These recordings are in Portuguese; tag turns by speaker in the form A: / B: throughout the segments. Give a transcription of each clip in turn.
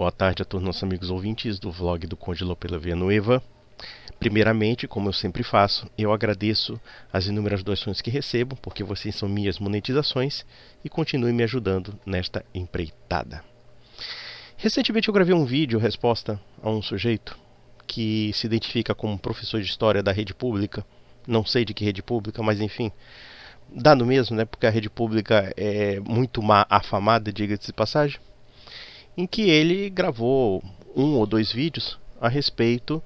A: Boa tarde a todos nossos amigos ouvintes do vlog do Conde Lopela Villanueva. Primeiramente, como eu sempre faço, eu agradeço as inúmeras doações que recebo, porque vocês são minhas monetizações e continuem me ajudando nesta empreitada. Recentemente eu gravei um vídeo resposta a um sujeito que se identifica como professor de história da rede pública, não sei de que rede pública, mas enfim, dá no mesmo, né? Porque a rede pública é muito má afamada, diga-se de passagem em que ele gravou um ou dois vídeos a respeito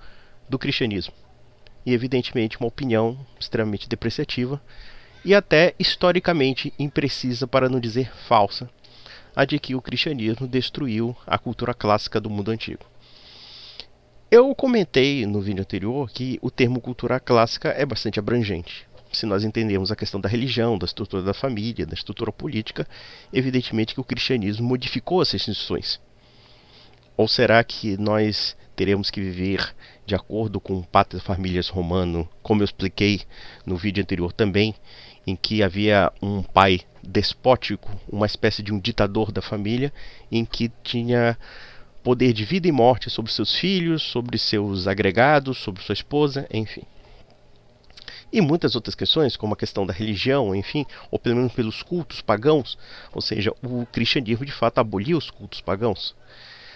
A: do cristianismo. E, evidentemente, uma opinião extremamente depreciativa e até historicamente imprecisa, para não dizer falsa, a de que o cristianismo destruiu a cultura clássica do mundo antigo. Eu comentei no vídeo anterior que o termo cultura clássica é bastante abrangente se nós entendemos a questão da religião, da estrutura da família, da estrutura política, evidentemente que o cristianismo modificou essas instituições. Ou será que nós teremos que viver de acordo com o Pátria Famílias Romano, como eu expliquei no vídeo anterior também, em que havia um pai despótico, uma espécie de um ditador da família, em que tinha poder de vida e morte sobre seus filhos, sobre seus agregados, sobre sua esposa, enfim e muitas outras questões, como a questão da religião, enfim, ou pelo menos pelos cultos pagãos, ou seja, o cristianismo de fato aboliu os cultos pagãos.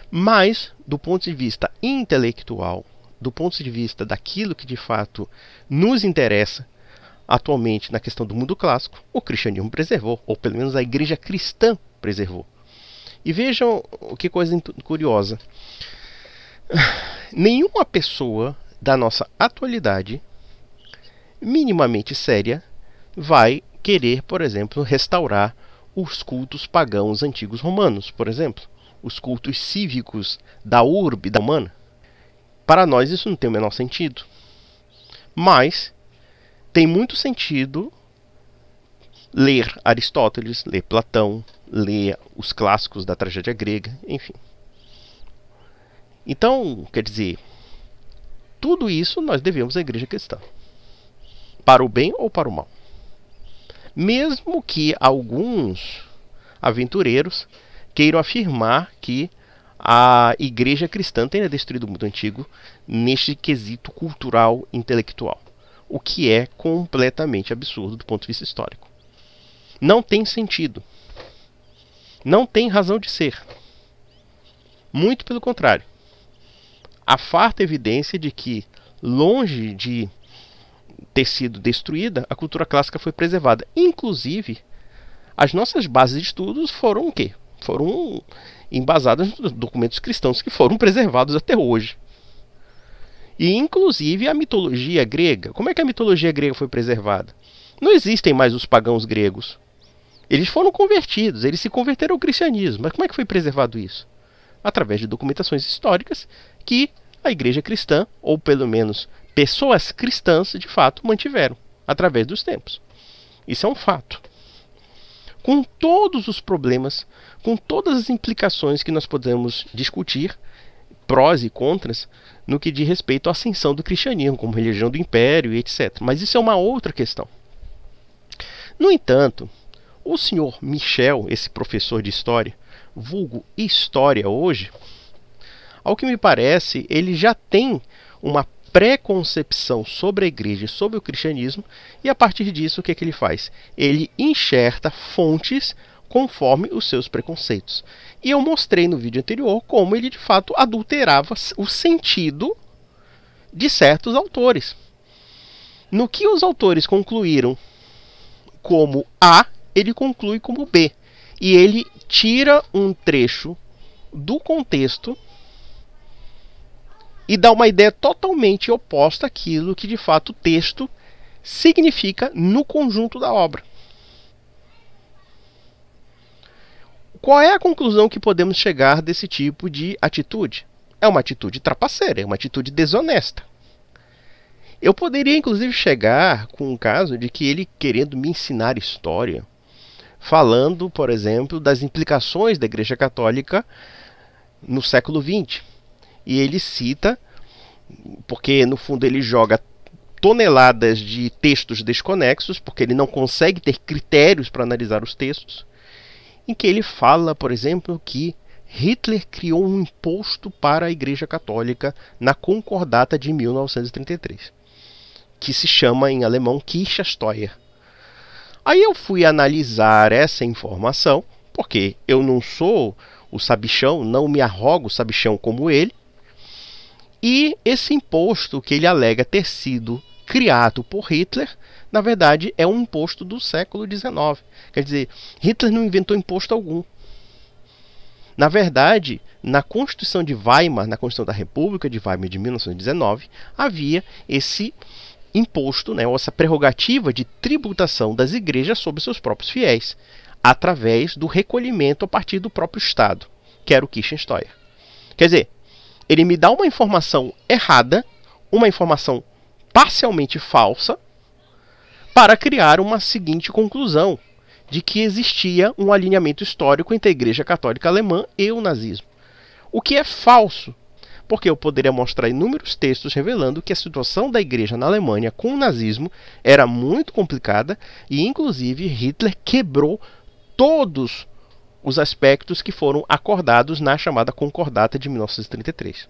A: Mas, do ponto de vista intelectual, do ponto de vista daquilo que de fato nos interessa, atualmente na questão do mundo clássico, o cristianismo preservou, ou pelo menos a igreja cristã preservou. E vejam que coisa curiosa. Nenhuma pessoa da nossa atualidade minimamente séria vai querer, por exemplo, restaurar os cultos pagãos antigos romanos, por exemplo, os cultos cívicos da urbe da romana. Para nós isso não tem o menor sentido. Mas tem muito sentido ler Aristóteles, ler Platão, ler os clássicos da tragédia grega, enfim. Então, quer dizer, tudo isso nós devemos à igreja cristã para o bem ou para o mal. Mesmo que alguns aventureiros queiram afirmar que a igreja cristã tenha destruído o mundo antigo neste quesito cultural intelectual, o que é completamente absurdo do ponto de vista histórico. Não tem sentido. Não tem razão de ser. Muito pelo contrário. a farta evidência de que, longe de ter sido destruída, a cultura clássica foi preservada. Inclusive, as nossas bases de estudos foram o quê? Foram embasadas nos documentos cristãos que foram preservados até hoje. E inclusive a mitologia grega. Como é que a mitologia grega foi preservada? Não existem mais os pagãos gregos. Eles foram convertidos, eles se converteram ao cristianismo. Mas como é que foi preservado isso? Através de documentações históricas que a igreja cristã, ou pelo menos pessoas cristãs de fato mantiveram através dos tempos. Isso é um fato. Com todos os problemas, com todas as implicações que nós podemos discutir, prós e contras, no que diz respeito à ascensão do cristianismo como religião do império e etc. Mas isso é uma outra questão. No entanto, o senhor Michel, esse professor de história, vulgo história hoje, ao que me parece, ele já tem uma preconcepção sobre a igreja e sobre o cristianismo, e a partir disso o que, é que ele faz? Ele enxerta fontes conforme os seus preconceitos. E eu mostrei no vídeo anterior como ele de fato adulterava o sentido de certos autores. No que os autores concluíram como A, ele conclui como B. E ele tira um trecho do contexto e dá uma ideia totalmente oposta àquilo que de fato o texto significa no conjunto da obra. Qual é a conclusão que podemos chegar desse tipo de atitude? É uma atitude trapaceira, é uma atitude desonesta. Eu poderia inclusive chegar com um caso de que ele querendo me ensinar história, falando, por exemplo, das implicações da Igreja Católica no século XX e ele cita, porque no fundo ele joga toneladas de textos desconexos, porque ele não consegue ter critérios para analisar os textos, em que ele fala, por exemplo, que Hitler criou um imposto para a Igreja Católica na Concordata de 1933, que se chama em alemão Kirchensteuer. Aí eu fui analisar essa informação, porque eu não sou o sabichão, não me arrogo sabichão como ele, e esse imposto que ele alega ter sido criado por Hitler, na verdade é um imposto do século XIX. Quer dizer, Hitler não inventou imposto algum. Na verdade, na Constituição de Weimar, na Constituição da República de Weimar de 1919, havia esse imposto, né, ou essa prerrogativa de tributação das igrejas sobre seus próprios fiéis, através do recolhimento a partir do próprio Estado, que era o Kirchensteuer. Quer dizer, ele me dá uma informação errada, uma informação parcialmente falsa, para criar uma seguinte conclusão: de que existia um alinhamento histórico entre a Igreja Católica Alemã e o nazismo. O que é falso, porque eu poderia mostrar inúmeros textos revelando que a situação da Igreja na Alemanha com o nazismo era muito complicada e, inclusive, Hitler quebrou todos os aspectos que foram acordados na chamada Concordata de 1933.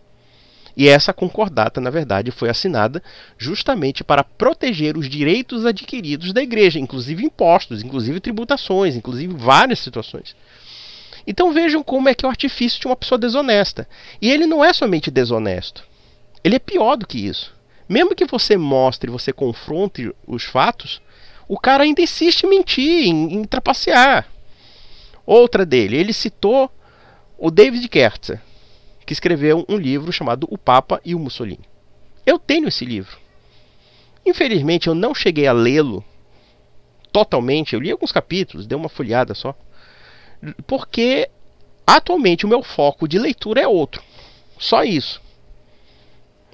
A: E essa concordata, na verdade, foi assinada justamente para proteger os direitos adquiridos da igreja, inclusive impostos, inclusive tributações, inclusive várias situações. Então vejam como é que é o artifício de uma pessoa desonesta. E ele não é somente desonesto. Ele é pior do que isso. Mesmo que você mostre, você confronte os fatos, o cara ainda insiste em mentir, em, em trapacear. Outra dele, ele citou o David Kertzer, que escreveu um livro chamado O Papa e o Mussolini. Eu tenho esse livro. Infelizmente, eu não cheguei a lê-lo totalmente. Eu li alguns capítulos, dei uma folhada só. Porque atualmente o meu foco de leitura é outro. Só isso.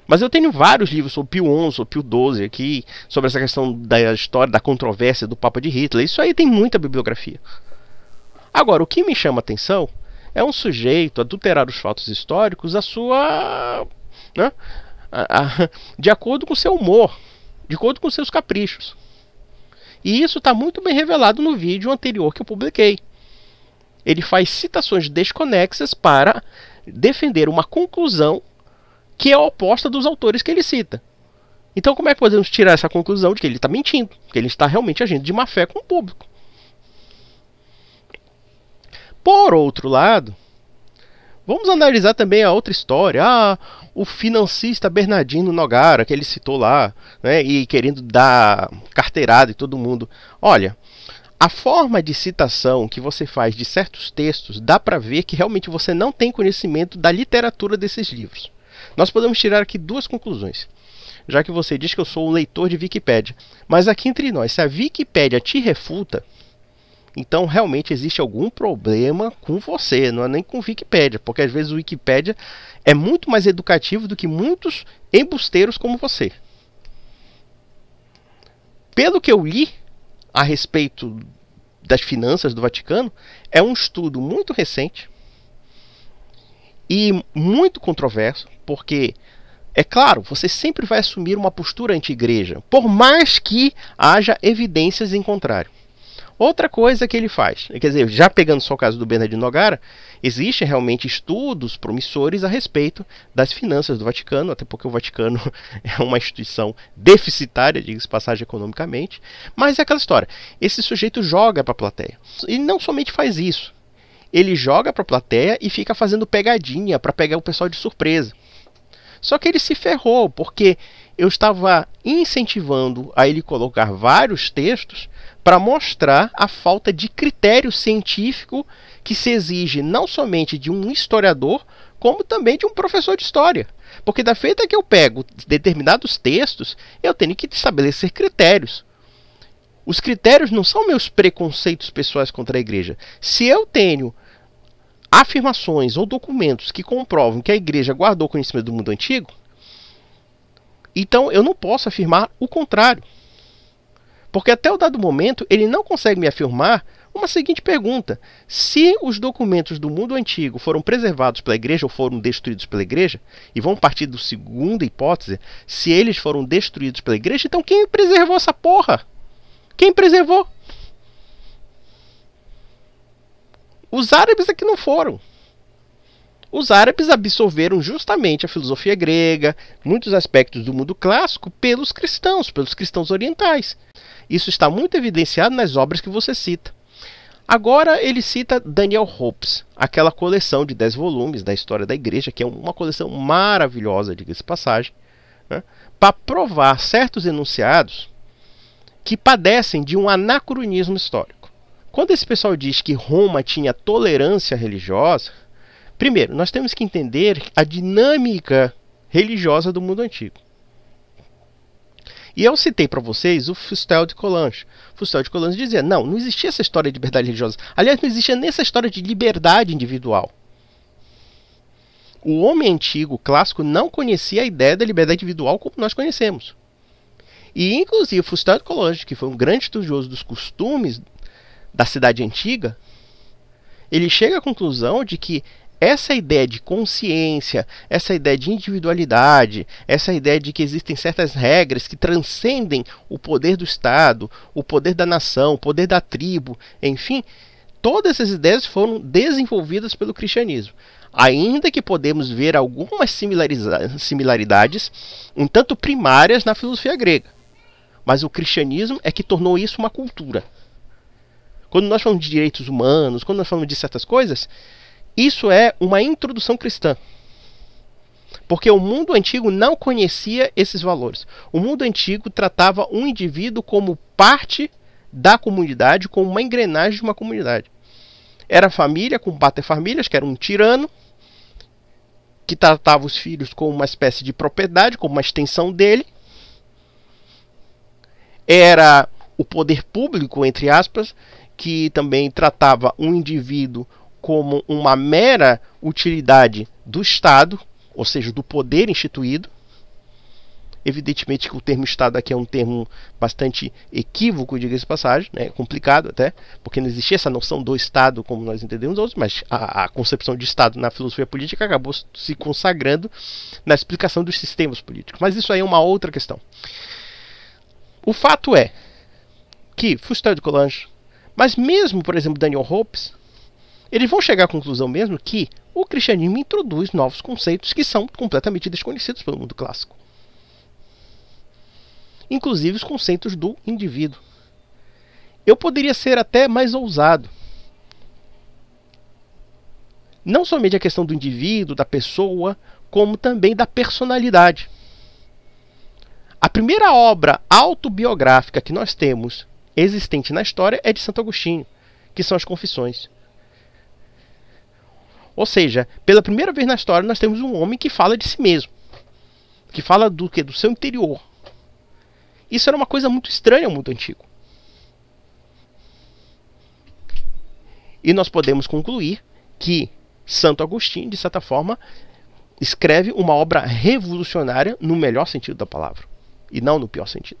A: Mas eu tenho vários livros sobre Pio XI, Pio XII aqui, sobre essa questão da história, da controvérsia do Papa de Hitler. Isso aí tem muita bibliografia. Agora, o que me chama atenção é um sujeito adulterar os fatos históricos a sua. Né, a, a, de acordo com o seu humor, de acordo com seus caprichos. E isso está muito bem revelado no vídeo anterior que eu publiquei. Ele faz citações desconexas para defender uma conclusão que é oposta dos autores que ele cita. Então, como é que podemos tirar essa conclusão de que ele está mentindo, que ele está realmente agindo de má fé com o público? Por outro lado, vamos analisar também a outra história. Ah, o financista Bernardino Nogara, que ele citou lá, né, e querendo dar carteirada e todo mundo. Olha, a forma de citação que você faz de certos textos dá para ver que realmente você não tem conhecimento da literatura desses livros. Nós podemos tirar aqui duas conclusões. Já que você diz que eu sou um leitor de Wikipédia, mas aqui entre nós, se a Wikipédia te refuta, então realmente existe algum problema com você, não é nem com o Wikipedia, porque às vezes o Wikipedia é muito mais educativo do que muitos embusteiros como você. Pelo que eu li a respeito das finanças do Vaticano, é um estudo muito recente e muito controverso, porque é claro, você sempre vai assumir uma postura anti-igreja, por mais que haja evidências em contrário. Outra coisa que ele faz, quer dizer, já pegando só o caso do Bernardino Nogara, existem realmente estudos promissores a respeito das finanças do Vaticano, até porque o Vaticano é uma instituição deficitária, diga-se passagem economicamente, mas é aquela história, esse sujeito joga para a plateia. E não somente faz isso, ele joga para a plateia e fica fazendo pegadinha para pegar o pessoal de surpresa. Só que ele se ferrou, porque eu estava incentivando a ele colocar vários textos para mostrar a falta de critério científico que se exige não somente de um historiador, como também de um professor de história. Porque da feita que eu pego determinados textos, eu tenho que estabelecer critérios. Os critérios não são meus preconceitos pessoais contra a igreja. Se eu tenho afirmações ou documentos que comprovam que a igreja guardou conhecimento do mundo antigo, então eu não posso afirmar o contrário. Porque até o dado momento ele não consegue me afirmar uma seguinte pergunta: se os documentos do mundo antigo foram preservados pela igreja ou foram destruídos pela igreja, e vamos partir da segunda hipótese, se eles foram destruídos pela igreja, então quem preservou essa porra? Quem preservou? Os árabes é que não foram. Os árabes absorveram justamente a filosofia grega, muitos aspectos do mundo clássico, pelos cristãos, pelos cristãos orientais. Isso está muito evidenciado nas obras que você cita. Agora ele cita Daniel Hopes, aquela coleção de 10 volumes da história da igreja, que é uma coleção maravilhosa, diga-se passagem, né, para provar certos enunciados que padecem de um anacronismo histórico. Quando esse pessoal diz que Roma tinha tolerância religiosa, Primeiro, nós temos que entender a dinâmica religiosa do mundo antigo. E eu citei para vocês o Fustel de Colange. Fustel de Colange dizia: não, não existia essa história de liberdade religiosa. Aliás, não existia nem essa história de liberdade individual. O homem antigo, clássico, não conhecia a ideia da liberdade individual como nós conhecemos. E, inclusive, Fustel de Colange, que foi um grande estudioso dos costumes da cidade antiga, ele chega à conclusão de que essa ideia de consciência, essa ideia de individualidade, essa ideia de que existem certas regras que transcendem o poder do Estado, o poder da nação, o poder da tribo, enfim, todas essas ideias foram desenvolvidas pelo cristianismo. Ainda que podemos ver algumas similaridades, um tanto primárias na filosofia grega. Mas o cristianismo é que tornou isso uma cultura. Quando nós falamos de direitos humanos, quando nós falamos de certas coisas, isso é uma introdução cristã. Porque o mundo antigo não conhecia esses valores. O mundo antigo tratava um indivíduo como parte da comunidade, como uma engrenagem de uma comunidade. Era a família, com pater famílias, que era um tirano, que tratava os filhos como uma espécie de propriedade, como uma extensão dele. Era o poder público, entre aspas, que também tratava um indivíduo como uma mera utilidade do Estado, ou seja, do poder instituído. Evidentemente que o termo Estado aqui é um termo bastante equívoco, diga-se de passagem, né? complicado até, porque não existia essa noção do Estado como nós entendemos hoje, mas a, a concepção de Estado na filosofia política acabou se consagrando na explicação dos sistemas políticos. Mas isso aí é uma outra questão. O fato é que Fustel de Collange, mas mesmo, por exemplo, Daniel Hopes, eles vão chegar à conclusão mesmo que o cristianismo introduz novos conceitos que são completamente desconhecidos pelo mundo clássico. Inclusive os conceitos do indivíduo. Eu poderia ser até mais ousado. Não somente a questão do indivíduo, da pessoa, como também da personalidade. A primeira obra autobiográfica que nós temos existente na história é de Santo Agostinho, que são as Confissões. Ou seja, pela primeira vez na história nós temos um homem que fala de si mesmo. Que fala do que? Do seu interior. Isso era uma coisa muito estranha ao mundo antigo. E nós podemos concluir que Santo Agostinho, de certa forma, escreve uma obra revolucionária no melhor sentido da palavra e não no pior sentido.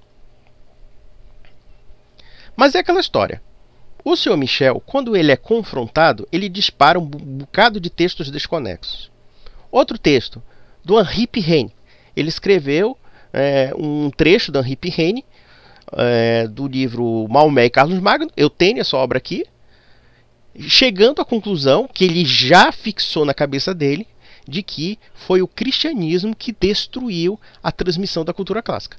A: Mas é aquela história. O senhor Michel, quando ele é confrontado, ele dispara um bocado de textos desconexos. Outro texto, do Henri Pirene. Ele escreveu é, um trecho do Henri Pirene, eh, é, do livro Maomé e Carlos Magno. Eu tenho essa obra aqui. Chegando à conclusão que ele já fixou na cabeça dele de que foi o cristianismo que destruiu a transmissão da cultura clássica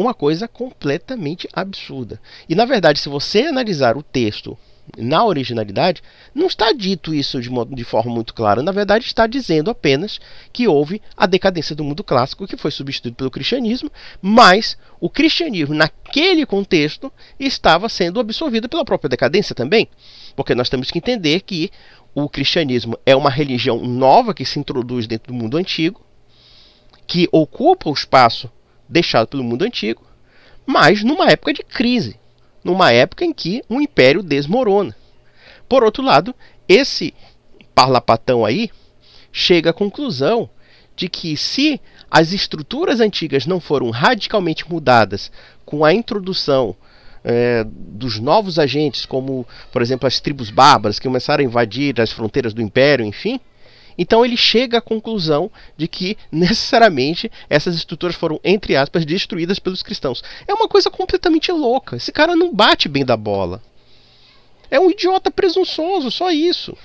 A: uma coisa completamente absurda. E na verdade, se você analisar o texto na originalidade, não está dito isso de, de, forma muito clara. Na verdade, está dizendo apenas que houve a decadência do mundo clássico, que foi substituído pelo cristianismo, mas o cristianismo, naquele contexto, estava sendo absorvido pela própria decadência também. Porque nós temos que entender que o cristianismo é uma religião nova que se introduz dentro do mundo antigo, que ocupa o espaço deixado pelo mundo antigo, mas numa época de crise, numa época em que o império desmorona. Por outro lado, esse parlapatão aí chega à conclusão de que se as estruturas antigas não foram radicalmente mudadas com a introdução é, dos novos agentes, como por exemplo as tribos bárbaras que começaram a invadir as fronteiras do império, enfim, então ele chega à conclusão de que necessariamente essas estruturas foram, entre aspas, destruídas pelos cristãos. É uma coisa completamente louca. Esse cara não bate bem da bola. É um idiota presunçoso, só isso.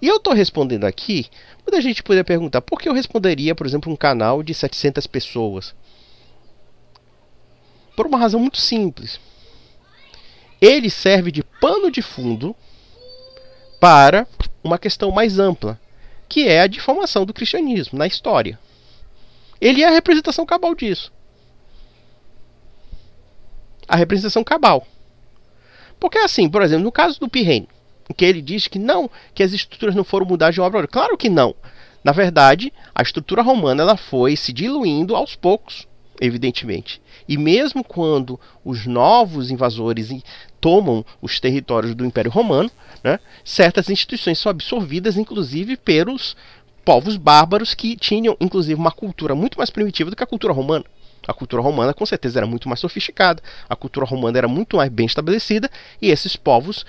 A: E eu estou respondendo aqui, muita gente poderia perguntar, por que eu responderia, por exemplo, um canal de 700 pessoas? Por uma razão muito simples. Ele serve de pano de fundo para uma questão mais ampla, que é a difamação do cristianismo na história. Ele é a representação cabal disso. A representação cabal. Porque assim, por exemplo, no caso do Pirreno, que ele diz que não, que as estruturas não foram mudadas de uma obra. Claro que não. Na verdade, a estrutura romana ela foi se diluindo aos poucos, evidentemente. E mesmo quando os novos invasores tomam os territórios do Império Romano, né, certas instituições são absorvidas, inclusive, pelos povos bárbaros que tinham, inclusive, uma cultura muito mais primitiva do que a cultura romana. A cultura romana, com certeza, era muito mais sofisticada, a cultura romana era muito mais bem estabelecida, e esses povos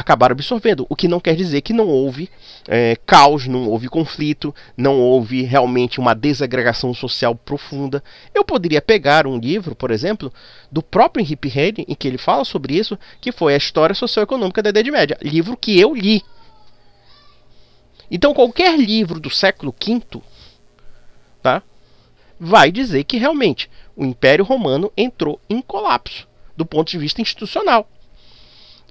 A: acabaram absorvendo, o que não quer dizer que não houve é, caos, não houve conflito, não houve realmente uma desagregação social profunda. Eu poderia pegar um livro, por exemplo, do próprio Henrique Heine, em que ele fala sobre isso, que foi a História Socioeconômica da Idade Média, livro que eu li. Então qualquer livro do século V tá, vai dizer que realmente o Império Romano entrou em colapso do ponto de vista institucional.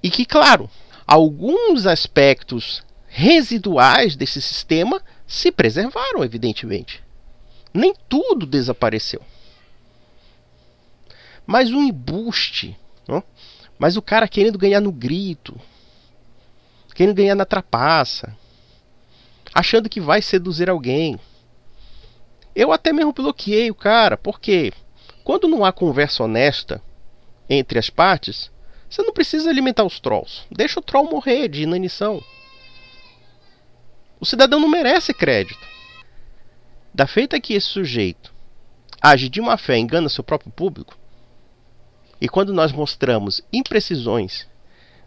A: E que, claro, alguns aspectos residuais desse sistema se preservaram, evidentemente. Nem tudo desapareceu. Mas um embuste, não? mas o cara querendo ganhar no grito, querendo ganhar na trapaça, achando que vai seduzir alguém. Eu até mesmo bloqueei o cara, porque quando não há conversa honesta entre as partes, você não precisa alimentar os trolls. Deixa o troll morrer de inanição. O cidadão não merece crédito. Da feita que esse sujeito age de má fé, engana seu próprio público, e quando nós mostramos imprecisões,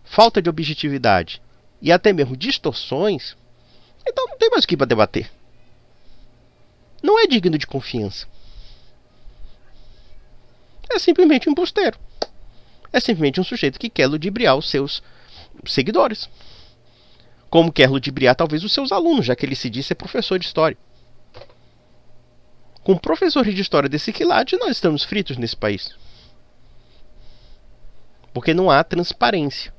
A: falta de objetividade e até mesmo distorções, então não tem mais o que para debater. Não é digno de confiança. É simplesmente um embusteiro é simplesmente um sujeito que quer ludibriar os seus seguidores. Como quer ludibriar talvez os seus alunos, já que ele se disse ser professor de história. Com professores de história desse quilate, nós estamos fritos nesse país. Porque não há transparência.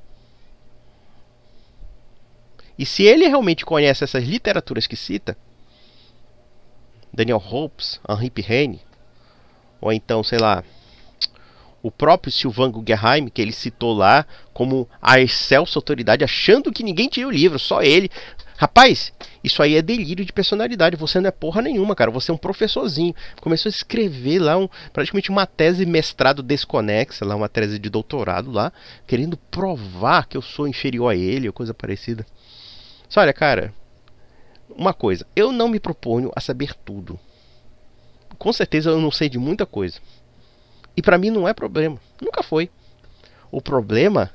A: E se ele realmente conhece essas literaturas que cita, Daniel Hopes, Henri Pirene, ou então, sei lá, o próprio Silvan Guggenheim, que ele citou lá como a excelsa autoridade, achando que ninguém tinha o livro, só ele. Rapaz, isso aí é delírio de personalidade. Você não é porra nenhuma, cara. Você é um professorzinho. Começou a escrever lá um, praticamente uma tese mestrado desconexa, lá uma tese de doutorado lá, querendo provar que eu sou inferior a ele, ou coisa parecida. Só olha, cara, uma coisa, eu não me proponho a saber tudo. Com certeza eu não sei de muita coisa. E para mim não é problema. Nunca foi. O problema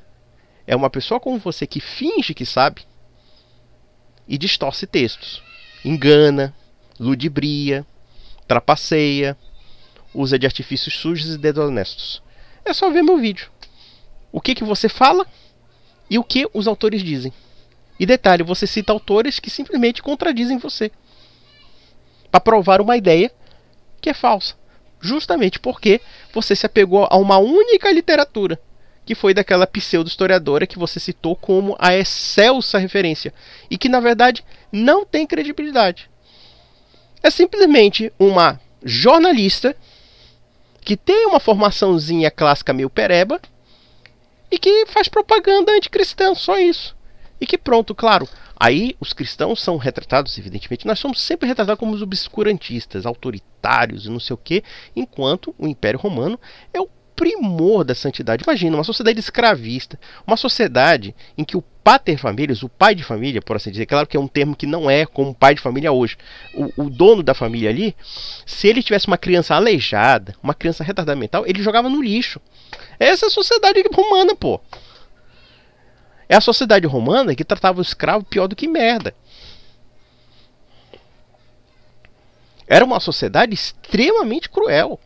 A: é uma pessoa como você que finge que sabe e distorce textos. Engana, ludibria, trapaceia, usa de artifícios sujos e desonestos. É só ver meu vídeo. O que, que você fala e o que os autores dizem. E detalhe, você cita autores que simplesmente contradizem você para provar uma ideia que é falsa justamente porque você se apegou a uma única literatura, que foi daquela pseudo-historiadora que você citou como a excelsa referência, e que na verdade não tem credibilidade. É simplesmente uma jornalista que tem uma formaçãozinha clássica meio pereba e que faz propaganda anticristã, só isso. E que pronto, claro, Aí os cristãos são retratados, evidentemente, nós somos sempre retratados como os obscurantistas, autoritários e não sei o quê, enquanto o Império Romano é o primor da santidade. Imagina, uma sociedade escravista, uma sociedade em que o pater familias, o pai de família, por assim dizer, é claro que é um termo que não é como pai de família hoje. O, o dono da família ali, se ele tivesse uma criança aleijada, uma criança retardamental, ele jogava no lixo. Essa é a sociedade romana, pô. É a sociedade romana que tratava o escravo pior do que merda. Era uma sociedade extremamente cruel.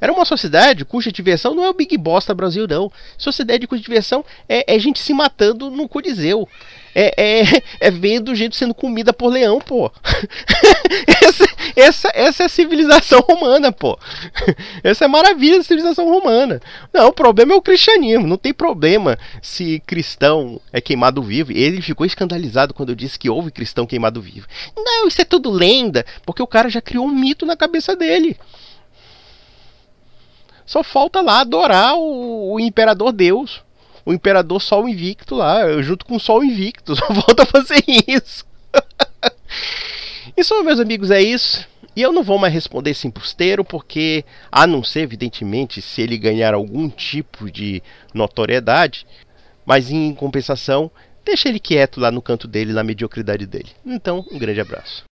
A: Era uma sociedade cuja diversão não é o Big Bosta Brasil, não. Sociedade cuja diversão é, é gente se matando no Coliseu é, é, é vendo gente sendo comida por leão, pô. essa, essa, essa é a civilização romana, pô. Essa é a maravilha da civilização romana. Não, o problema é o cristianismo. Não tem problema se cristão é queimado vivo. Ele ficou escandalizado quando eu disse que houve cristão queimado vivo. Não, isso é tudo lenda, porque o cara já criou um mito na cabeça dele. Só falta lá adorar o, o imperador Deus o Imperador Sol Invicto lá, junto com o Sol Invicto. Só volta a fazer isso. Isso, meus amigos, é isso. E eu não vou mais responder esse imposteiro, porque, a não ser, evidentemente, se ele ganhar algum tipo de notoriedade, mas em compensação, deixa ele quieto lá no canto dele, na mediocridade dele. Então, um grande abraço.